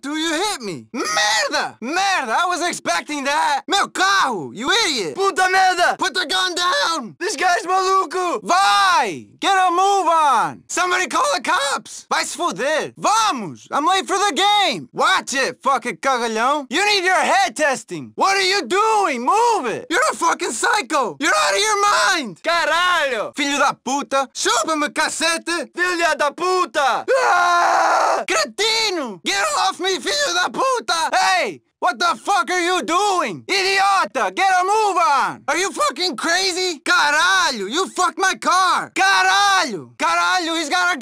do you hit me? Merda! Merda, I was expecting that! Meu carro, you idiot! Puta merda! Put the gun down! This guy's maluco! Vai! Get a move on! Somebody call the cops! Vai se fuder! Vamos! I'm late for the game! Watch it, fucking cagalhão! You need your head testing! What are you doing? Move it! You're a fucking psycho! You're out of your mind! Caralho! Filho da puta! Chupa-me, cacete! Filha da puta! Ah! puta! Hey! What the fuck are you doing? Idiota! Get a move on! Are you fucking crazy? Caralho! You fucked my car! Caralho! Caralho, he's got a